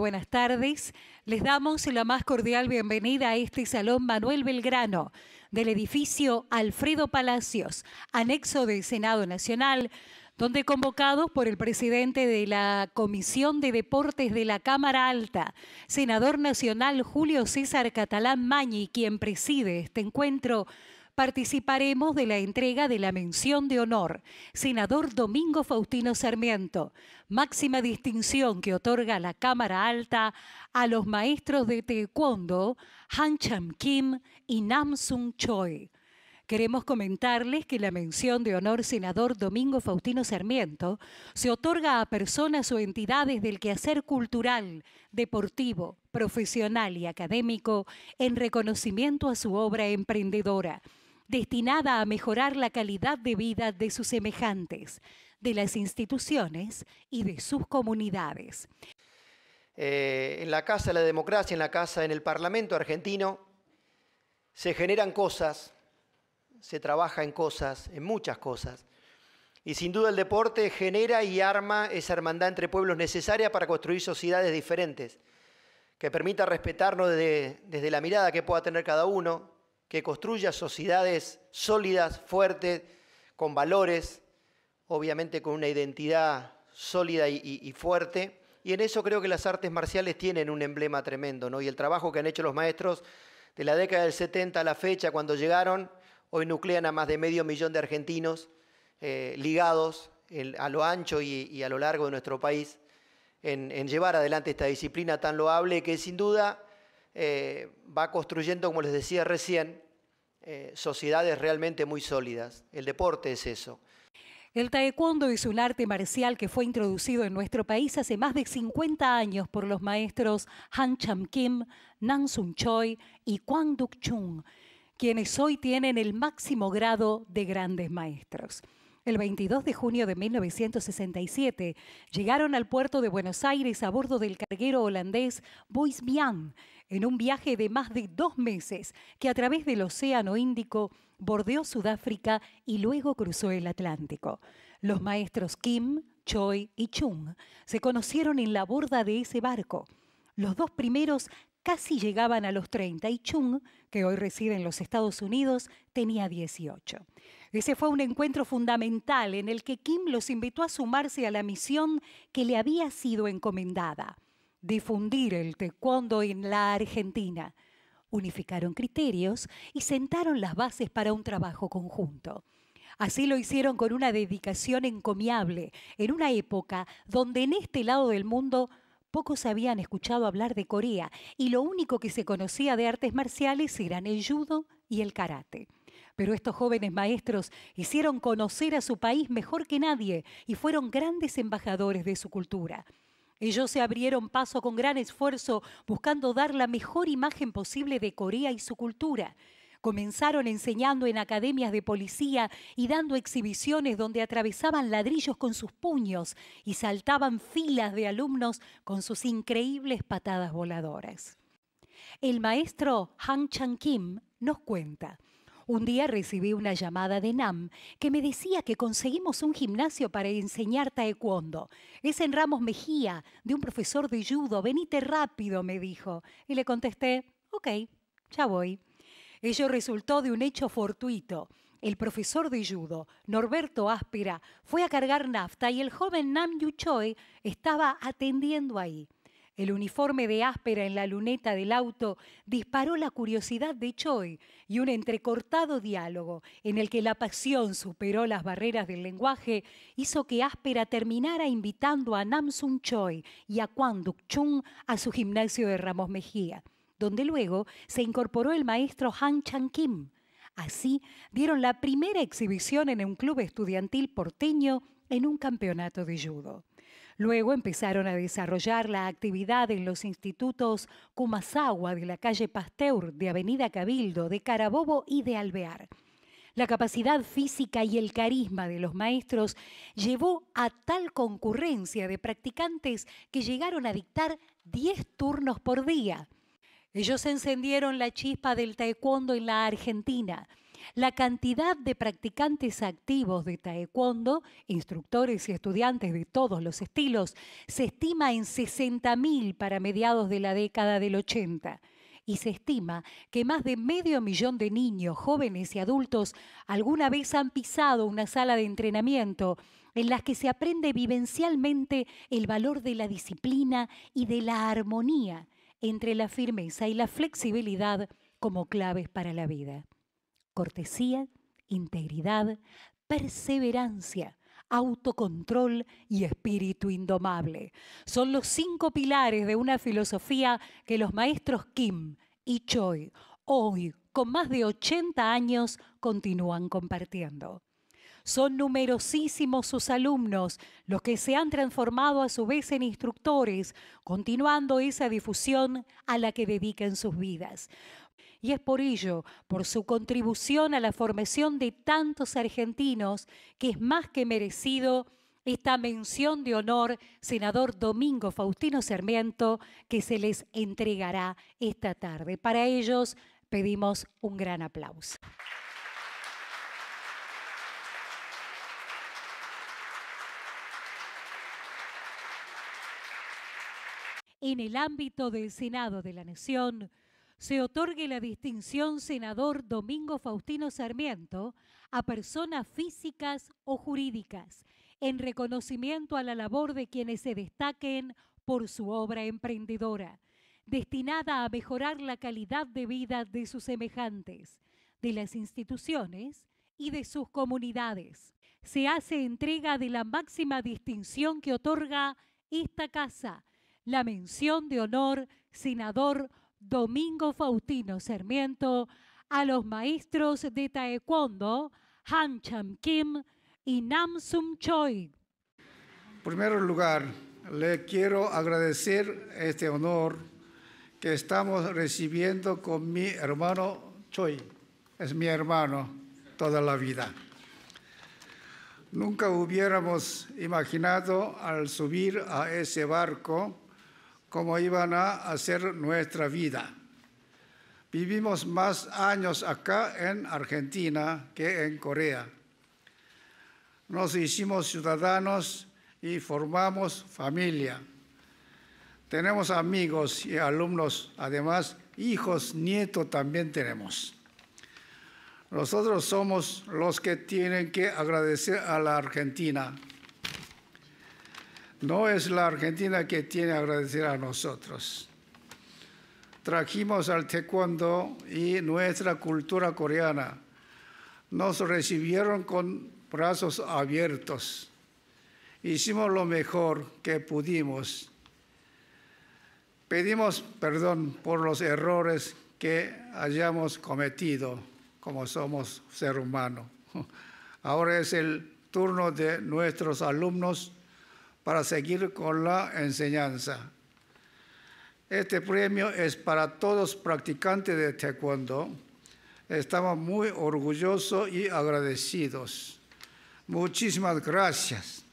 buenas tardes. Les damos la más cordial bienvenida a este Salón Manuel Belgrano del edificio Alfredo Palacios, anexo del Senado Nacional, donde convocados por el presidente de la Comisión de Deportes de la Cámara Alta, senador nacional Julio César Catalán Mañi, quien preside este encuentro, participaremos de la entrega de la mención de honor, senador Domingo Faustino Sarmiento, máxima distinción que otorga la Cámara Alta a los maestros de Taekwondo Han Cham Kim y Nam Sung Choi. Queremos comentarles que la mención de honor senador Domingo Faustino Sarmiento se otorga a personas o entidades del quehacer cultural, deportivo, profesional y académico en reconocimiento a su obra emprendedora destinada a mejorar la calidad de vida de sus semejantes, de las instituciones y de sus comunidades. Eh, en la Casa de la Democracia, en la Casa, en el Parlamento argentino, se generan cosas, se trabaja en cosas, en muchas cosas. Y sin duda el deporte genera y arma esa hermandad entre pueblos necesaria para construir sociedades diferentes, que permita respetarnos desde, desde la mirada que pueda tener cada uno, que construya sociedades sólidas, fuertes, con valores, obviamente con una identidad sólida y, fuerte. Y en eso creo que las artes marciales tienen un emblema tremendo, ¿no? Y el trabajo que han hecho los maestros de la década del 70 a la fecha, cuando llegaron, hoy nuclean a más de medio millón de argentinos eh, ligados a lo ancho y, a lo largo de nuestro país en, en llevar adelante esta disciplina tan loable que sin duda eh, va construyendo, como les decía recién, eh, sociedades realmente muy sólidas. El deporte es eso. El taekwondo es un arte marcial que fue introducido en nuestro país hace más de 50 años por los maestros Han Cham Kim, Nan Sun Choi y Kwang Duk Chung, quienes hoy tienen el máximo grado de grandes maestros. El 22 de junio de 1967 llegaron al puerto de Buenos Aires a bordo del carguero holandés Bois en un viaje de más de dos meses que a través del Océano Índico bordeó Sudáfrica y luego cruzó el Atlántico. Los maestros Kim, Choi y Chung se conocieron en la borda de ese barco. Los dos primeros casi llegaban a los 30 y Chung, que hoy reside en los Estados Unidos, tenía 18. Ese fue un encuentro fundamental en el que Kim los invitó a sumarse a la misión que le había sido encomendada, difundir el taekwondo en la Argentina. Unificaron criterios y sentaron las bases para un trabajo conjunto. Así lo hicieron con una dedicación encomiable, en una época donde en este lado del mundo pocos habían escuchado hablar de Corea y lo único que se conocía de artes marciales eran el judo y el karate. Pero estos jóvenes maestros hicieron conocer a su país mejor que nadie y fueron grandes embajadores de su cultura. Ellos se abrieron paso con gran esfuerzo buscando dar la mejor imagen posible de Corea y su cultura. Comenzaron enseñando en academias de policía y dando exhibiciones donde atravesaban ladrillos con sus puños y saltaban filas de alumnos con sus increíbles patadas voladoras. El maestro Han Chang Kim nos cuenta. Un día recibí una llamada de NAM que me decía que conseguimos un gimnasio para enseñar taekwondo. Es en Ramos Mejía, de un profesor de judo. Venite rápido, me dijo. Y le contesté, ok, ya voy. Ello resultó de un hecho fortuito. El profesor de judo, Norberto Áspera, fue a cargar nafta y el joven Nam Yuchoi estaba atendiendo ahí. El uniforme de áspera en la luneta del auto disparó la curiosidad de Choi y un entrecortado diálogo en el que la pasión superó las barreras del lenguaje hizo que áspera terminara invitando a Namsung Choi y a Kwan Duk Chung a su gimnasio de Ramos Mejía, donde luego se incorporó el maestro Han Chan Kim. Así dieron la primera exhibición en un club estudiantil porteño en un campeonato de judo. Luego empezaron a desarrollar la actividad en los institutos Kumasawa de la calle Pasteur, de Avenida Cabildo, de Carabobo y de Alvear. La capacidad física y el carisma de los maestros llevó a tal concurrencia de practicantes que llegaron a dictar 10 turnos por día. Ellos encendieron la chispa del taekwondo en la Argentina la cantidad de practicantes activos de taekwondo, instructores y estudiantes de todos los estilos, se estima en 60.000 para mediados de la década del 80 y se estima que más de medio millón de niños, jóvenes y adultos alguna vez han pisado una sala de entrenamiento en las que se aprende vivencialmente el valor de la disciplina y de la armonía entre la firmeza y la flexibilidad como claves para la vida cortesía, integridad, perseverancia, autocontrol y espíritu indomable. Son los cinco pilares de una filosofía que los maestros Kim y Choi hoy, con más de 80 años, continúan compartiendo. Son numerosísimos sus alumnos, los que se han transformado a su vez en instructores, continuando esa difusión a la que dedican sus vidas y es por ello, por su contribución a la formación de tantos argentinos, que es más que merecido esta mención de honor, senador Domingo Faustino Sarmiento, que se les entregará esta tarde. Para ellos pedimos un gran aplauso. En el ámbito del Senado de la Nación, se otorgue la distinción senador Domingo Faustino Sarmiento a personas físicas o jurídicas en reconocimiento a la labor de quienes se destaquen por su obra emprendedora, destinada a mejorar la calidad de vida de sus semejantes, de las instituciones y de sus comunidades. Se hace entrega de la máxima distinción que otorga esta casa, la mención de honor senador Domingo Faustino Sarmiento, a los maestros de Taekwondo, Han Cham Kim y Nam Choi. En primer lugar, le quiero agradecer este honor que estamos recibiendo con mi hermano Choi. Es mi hermano toda la vida. Nunca hubiéramos imaginado al subir a ese barco cómo iban a hacer nuestra vida. Vivimos más años acá en Argentina que en Corea. Nos hicimos ciudadanos y formamos familia. Tenemos amigos y alumnos, además hijos, nietos también tenemos. Nosotros somos los que tienen que agradecer a la Argentina no es la Argentina que tiene que agradecer a nosotros. Trajimos al taekwondo y nuestra cultura coreana. Nos recibieron con brazos abiertos. Hicimos lo mejor que pudimos. Pedimos perdón por los errores que hayamos cometido como somos ser humano. Ahora es el turno de nuestros alumnos para seguir con la enseñanza. Este premio es para todos practicantes de taekwondo. Estamos muy orgullosos y agradecidos. Muchísimas gracias.